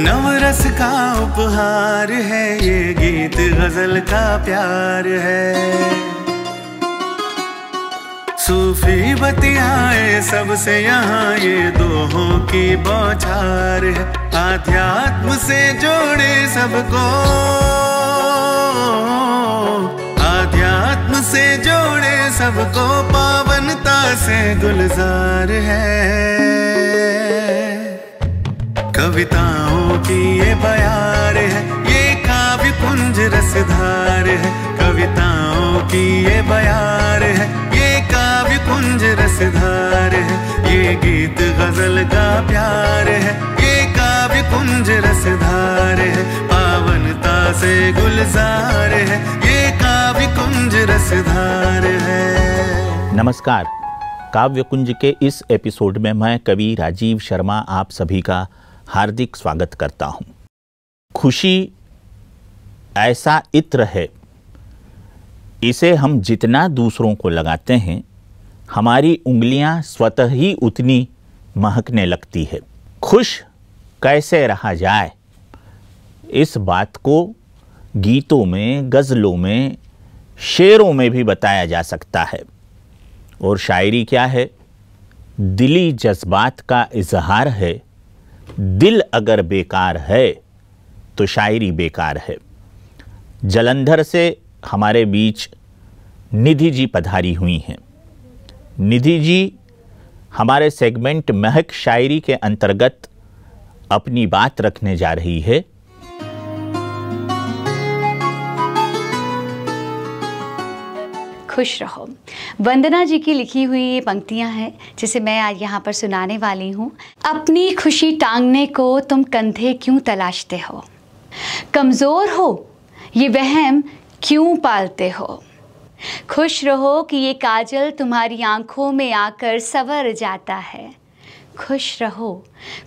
नवरस का उपहार है ये गीत गजल का प्यार है सूफी बतियाए सबसे यहाँ ये दोहों की बौछार है आध्यात्म से जोड़े सबको आध्यात्म से जोड़े सबको पावनता से गुलजार है कविता ये बयार है ये काव्य पुंज रसधार है कविताओं की ये बयार है ये काव्य पुंज रसधार है ये गीत गजल का प्यार है ये काव्य पुंज रसधार है पावनता से गुलजार है ये काव्य कुंज रसधार है नमस्कार काव्य कुंज के इस एपिसोड में मैं कवि राजीव शर्मा आप सभी का हार्दिक स्वागत करता हूँ खुशी ऐसा इत्र है इसे हम जितना दूसरों को लगाते हैं हमारी उंगलियां स्वतः ही उतनी महकने लगती है खुश कैसे रहा जाए इस बात को गीतों में गज़लों में शेरों में भी बताया जा सकता है और शायरी क्या है दिली जज्बात का इजहार है दिल अगर बेकार है तो शायरी बेकार है जलंधर से हमारे बीच निधि जी पधारी हुई हैं निधि जी हमारे सेगमेंट महक शायरी के अंतर्गत अपनी बात रखने जा रही है खुश रहो वंदना जी की लिखी हुई ये पंक्तियाँ हैं जिसे मैं आज यहाँ पर सुनाने वाली हूँ अपनी खुशी टांगने को तुम कंधे क्यों तलाशते हो कमज़ोर हो ये वहम क्यों पालते हो खुश रहो कि ये काजल तुम्हारी आंखों में आकर सवर जाता है खुश रहो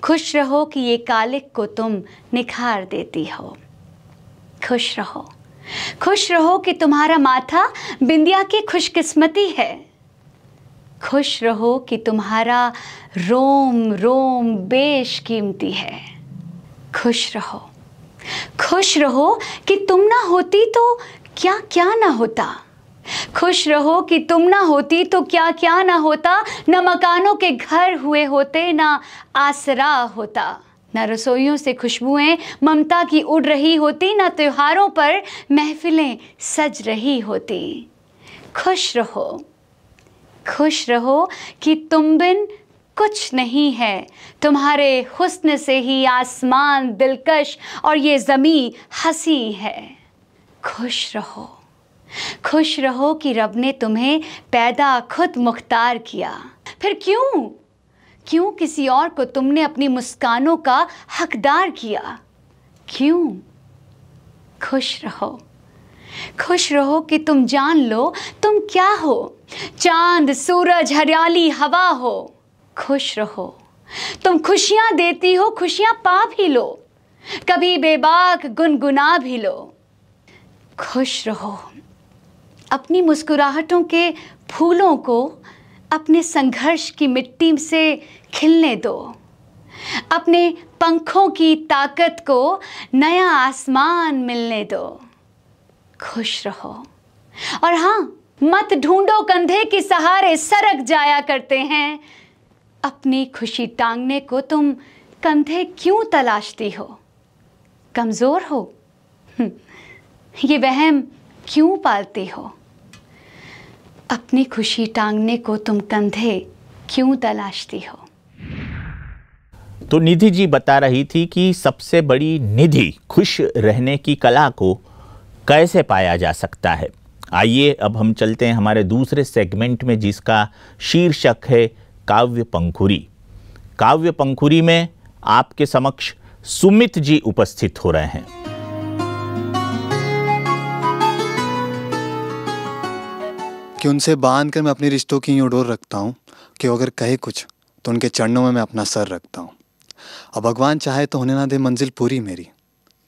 खुश रहो कि ये कालिक को तुम निखार देती हो खुश रहो खुश रहो कि तुम्हारा माथा बिंदिया की खुशकिस्मती है खुश रहो कि तुम्हारा रोम रोम बेश कीमती है खुश रहो खुश रहो कि तुम ना होती तो क्या क्या ना होता खुश रहो कि तुम ना होती तो क्या क्या ना होता न मकानों के घर हुए होते ना आसरा होता न रसोइयों से खुशबुएं ममता की उड़ रही होती न त्योहारों पर महफिलें सज रही होती खुश रहो खुश रहो कि तुम बिन कुछ नहीं है तुम्हारे हुस्न से ही आसमान दिलकश और ये जमी हसी है खुश रहो खुश रहो कि रब ने तुम्हें पैदा खुद मुख्तार किया फिर क्यों क्यों किसी और को तुमने अपनी मुस्कानों का हकदार किया क्यों खुश रहो खुश रहो कि तुम जान लो तुम क्या हो चांद सूरज हरियाली हवा हो खुश रहो तुम खुशियां देती हो खुशियां पा भी लो कभी बेबाक गुनगुना भी लो खुश रहो अपनी मुस्कुराहटों के फूलों को अपने संघर्ष की मिट्टी से खिलने दो अपने पंखों की ताकत को नया आसमान मिलने दो खुश रहो और हां मत ढूंढो कंधे के सहारे सरक जाया करते हैं अपनी खुशी टांगने को तुम कंधे क्यों तलाशती हो कमज़ोर हो हम्म, ये वहम क्यों पालती हो अपनी खुशी टांगने को तुम कंधे क्यों तलाशती हो तो निधि जी बता रही थी कि सबसे बड़ी निधि खुश रहने की कला को कैसे पाया जा सकता है आइए अब हम चलते हैं हमारे दूसरे सेगमेंट में जिसका शीर्षक है काव्य पंखुरी काव्य पंखुरी में आपके समक्ष सुमित जी उपस्थित हो रहे हैं कि उनसे बांध कर मैं अपने रिश्तों की यूँ डोर रखता हूँ कि अगर कहे कुछ तो उनके चरणों में मैं अपना सर रखता हूँ और भगवान चाहे तो होने ना दे मंजिल पूरी मेरी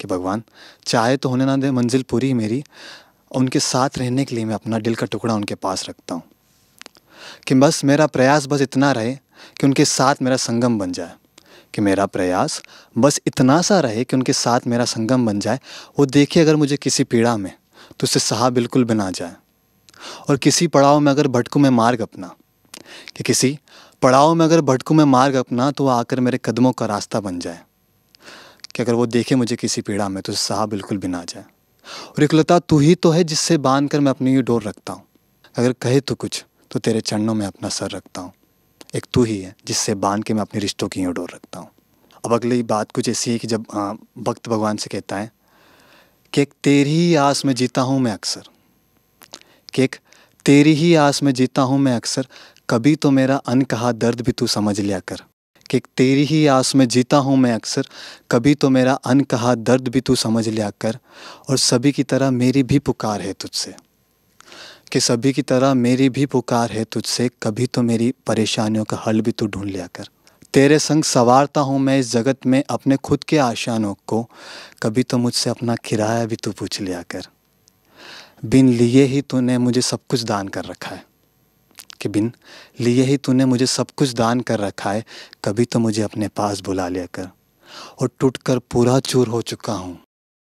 कि भगवान चाहे तो होने ना दे मंजिल पूरी मेरी उनके साथ रहने के लिए मैं अपना दिल का टुकड़ा उनके पास रखता हूँ कि बस मेरा प्रयास बस इतना रहे कि उनके साथ मेरा संगम बन जाए कि मेरा प्रयास बस इतना सा रहे कि उनके साथ मेरा संगम बन जाए वो देखे अगर मुझे किसी पीड़ा में तो उससे सहा बिल्कुल बिना जाए और किसी पड़ाव में अगर भटकू मैं मार्ग अपना कि किसी पड़ाव में अगर भटकू मैं मार्ग अपना तो आकर मेरे कदमों का रास्ता बन जाए कि अगर वो देखे मुझे किसी पीड़ा में तो सहा बिल्कुल भी ना जाए और इकलता तू ही तो है जिससे बांध कर मैं अपनी ही डोर रखता हूँ अगर कहे तो कुछ तो तेरे चरणों में अपना सर रखता हूँ एक तू ही है जिससे बांध के मैं अपने रिश्तों की यूँ डोर रखता हूँ अब अगली बात कुछ ऐसी है कि जब भक्त भगवान से कहता है कि एक तेरी ही आस में जीता हूँ मैं अक्सर कि एक तेरी ही आस में जीता हूँ मैं अक्सर कभी तो मेरा अनकहा दर्द भी तू समझ लिया कर कि तेरी ही आस में जीता हूँ मैं अक्सर कभी तो मेरा अनकहा दर्द भी तू समझ लिया कर और सभी की तरह मेरी भी पुकार है तुझसे कि सभी की तरह मेरी भी पुकार है तुझसे कभी तो मेरी परेशानियों का हल भी तू ढूंढ लिया कर तेरे संग सवारता हूँ मैं इस जगत में अपने खुद के आशानों को कभी तो मुझसे अपना किराया भी तू पूछ लिया कर बिन लिए ही तूने मुझे सब कुछ दान कर रखा है कि बिन लिए ही तूने मुझे सब कुछ दान कर रखा है कभी तो मुझे अपने पास बुला लिया कर और टूट कर पूरा चूर हो चुका हूँ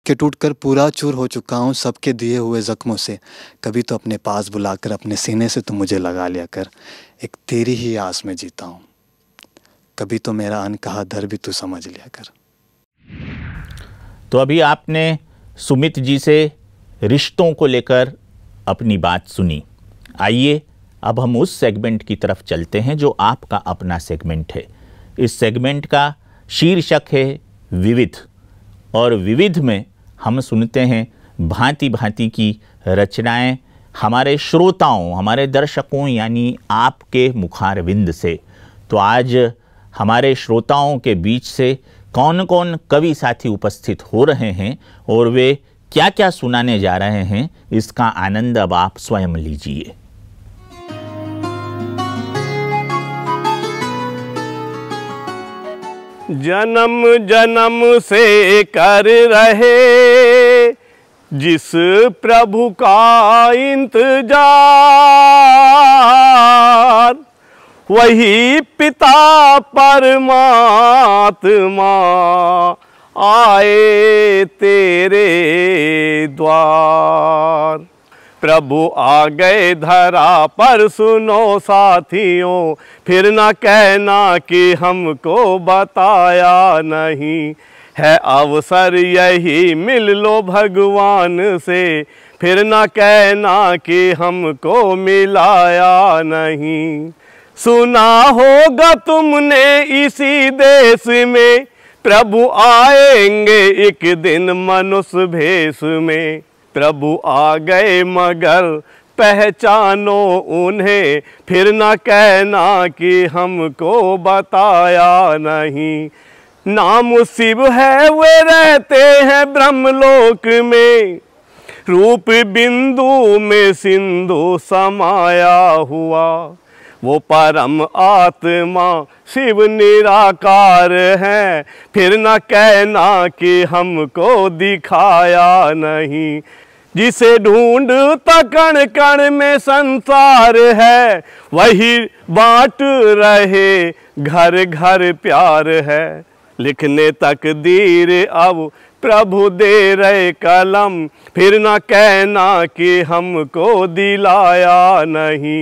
कि टूट कर पूरा चूर हो चुका हूँ सबके दिए हुए ज़ख्मों से कभी तो अपने पास बुलाकर अपने सीने से तो मुझे लगा लिया कर एक तेरी ही आस में जीता हूँ कभी तो मेरा अनकहा दर भी तू समझ लिया कर तो अभी आपने सुमित जी से रिश्तों को लेकर अपनी बात सुनी आइए अब हम उस सेगमेंट की तरफ चलते हैं जो आपका अपना सेगमेंट है इस सेगमेंट का शीर्षक है विविध और विविध में हम सुनते हैं भांति भांति की रचनाएं हमारे श्रोताओं हमारे दर्शकों यानी आपके मुखारविंद से तो आज हमारे श्रोताओं के बीच से कौन कौन कवि साथी उपस्थित हो रहे हैं और वे क्या क्या सुनाने जा रहे हैं इसका आनंद अब आप स्वयं लीजिए जन्म जन्म से कर रहे जिस प्रभु का इंतजार वही पिता परमात्मा आए तेरे द्वार प्रभु आ गए धरा पर सुनो साथियों फिर न कहना कि हमको बताया नहीं है अवसर यही मिल लो भगवान से फिर न कहना कि हमको मिलाया नहीं सुना होगा तुमने इसी देश में प्रभु आएंगे एक दिन मनुष्य भेष में प्रभु आ गए मगर पहचानो उन्हें फिर न कहना कि हमको बताया नहीं नाम शिव है वे रहते हैं ब्रह्मलोक में रूप बिंदु में सिंधु समाया हुआ वो परम आत्मा शिव निराकार है फिर न कहना कि हमको दिखाया नहीं जिसे ढूंढता तो कण कण में संसार है वही बांट रहे घर घर प्यार है लिखने तक दीर अब प्रभु दे रहे कलम फिर न कहना कि हमको दिलाया नहीं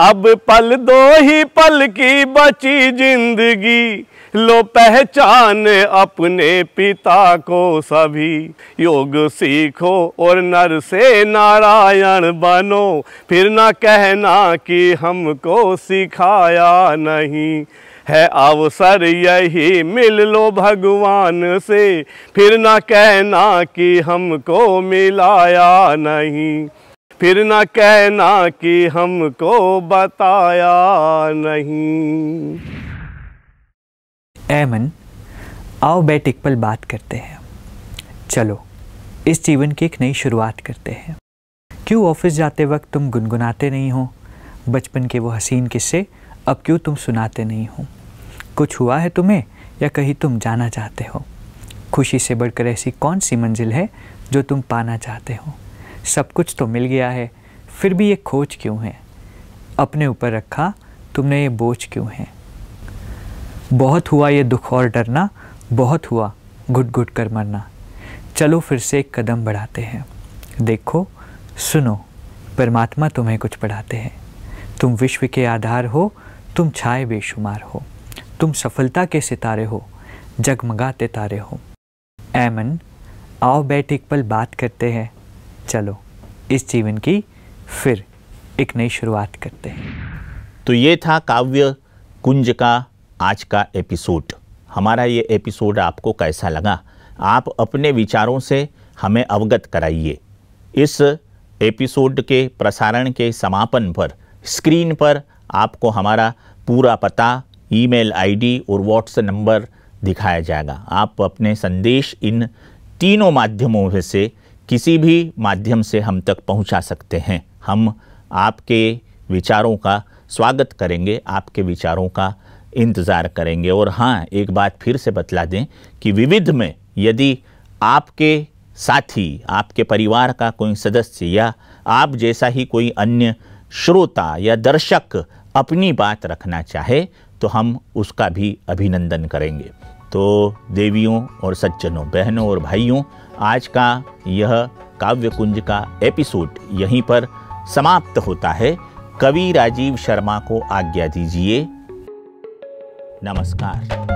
अब पल दो ही पल की बची जिंदगी लो पहचान अपने पिता को सभी योग सीखो और नर से नारायण बनो फिर ना कहना कि हमको सिखाया नहीं है अवसर यही मिल लो भगवान से फिर ना कहना कि हमको मिलाया नहीं फिर ना कहना कि हमको बताया नहीं एमन आओ बैठ एक पल बात करते हैं चलो इस जीवन की एक नई शुरुआत करते हैं क्यों ऑफिस जाते वक्त तुम गुनगुनाते नहीं हो बचपन के वो हसीन किस्से अब क्यों तुम सुनाते नहीं हो कुछ हुआ है तुम्हें या कहीं तुम जाना चाहते हो खुशी से बढ़कर ऐसी कौन सी मंजिल है जो तुम पाना चाहते हो सब कुछ तो मिल गया है फिर भी ये खोज क्यों है अपने ऊपर रखा तुमने ये बोझ क्यों है बहुत हुआ ये दुख और डरना बहुत हुआ घुट घुट कर मरना चलो फिर से एक कदम बढ़ाते हैं देखो सुनो परमात्मा तुम्हें कुछ पढ़ाते हैं तुम विश्व के आधार हो तुम छाए बेशुमार हो तुम सफलता के सितारे हो जगमगाते तारे हो ऐमन आओ बैठ एक पल बात करते हैं चलो इस जीवन की फिर एक नई शुरुआत करते हैं तो ये था काव्य कुंज का आज का एपिसोड हमारा ये एपिसोड आपको कैसा लगा आप अपने विचारों से हमें अवगत कराइए इस एपिसोड के प्रसारण के समापन पर स्क्रीन पर आपको हमारा पूरा पता ईमेल आईडी और व्हाट्सएप नंबर दिखाया जाएगा आप अपने संदेश इन तीनों माध्यमों से किसी भी माध्यम से हम तक पहुंचा सकते हैं हम आपके विचारों का स्वागत करेंगे आपके विचारों का इंतज़ार करेंगे और हाँ एक बात फिर से बतला दें कि विविध में यदि आपके साथी आपके परिवार का कोई सदस्य या आप जैसा ही कोई अन्य श्रोता या दर्शक अपनी बात रखना चाहे तो हम उसका भी अभिनंदन करेंगे तो देवियों और सज्जनों बहनों और भाइयों आज का यह काव्य कुंज का एपिसोड यहीं पर समाप्त होता है कवि राजीव शर्मा को आज्ञा दीजिए नमस्कार